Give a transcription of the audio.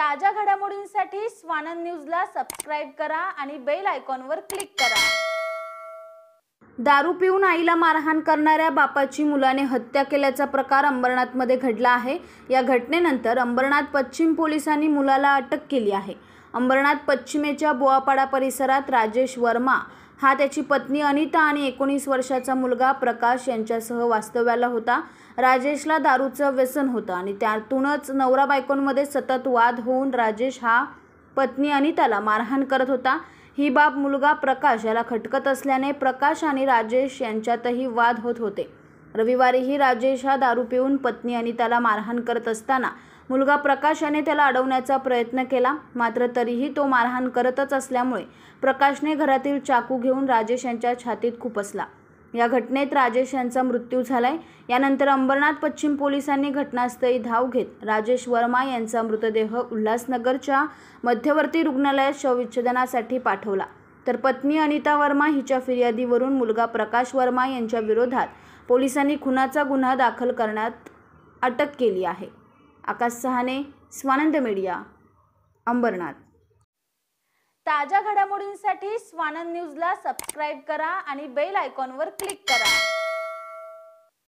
ताज्या घडामोडींसाठी स्वानंद न्यूजला सबस्क्राईब करा आणि बेल आयकॉनवर क्लिक करा दारू पिऊन आईला मारहाण करणाऱ्या बापाची मुलाने हत्या केल्याचा प्रकार अंबरनाथमध्ये घडला आहे या घटनेनंतर अंबरनाथ पश्चिम पोलिसांनी मुलाला अटक केली आहे अंबरनाथ पश्चिमेच्या बोआपाडा परिसरात राजेश वर्मा हा त्याची पत्नी अनिता आणि एकोणीस वर्षाचा मुलगा प्रकाश यांच्यासह वास्तव्याला होता राजेशला दारूचं व्यसन होतं आणि त्यातूनच नवरा बायकोंमध्ये सतत वाद होऊन राजेश हा पत्नी अनिताला मारहाण करत होता ही बाब मुलगा प्रकाश याला खटकत असल्याने प्रकाश आणि राजेश यांच्यातही वाद होत होते रविवारीही राजेश हा दारू पिऊन पत्नी आणि त्याला मारहाण करत असताना मुलगा प्रकाश याने त्याला अडवण्याचा प्रयत्न केला मात्र तरीही तो मारहाण करतच असल्यामुळे प्रकाशने घरातील चाकू घेऊन राजेश यांच्या छातीत खुपसला या घटनेत राजेश यांचा मृत्यू झालाय यानंतर अंबरनाथ पश्चिम पोलिसांनी घटनास्थळी धाव घेत राजेश वर्मा यांचा मृतदेह उल्हासनगरच्या मध्यवर्ती रुग्णालयात शवविच्छेदनासाठी पाठवला तर पत्नी अनिता वर्मा हिच्या फिर्यादीवरून मुलगा प्रकाश वर्मा यांच्या विरोधात पोलिसांनी खुनाचा गुन्हा दाखल करण्यात अटक केली आहे आकाश सहाने स्वानंद मीडिया अंबरनाथ ताज्या घडामोडींसाठी स्वानंद न्यूजला सबस्क्राईब करा आणि बेल आयकॉनवर क्लिक करा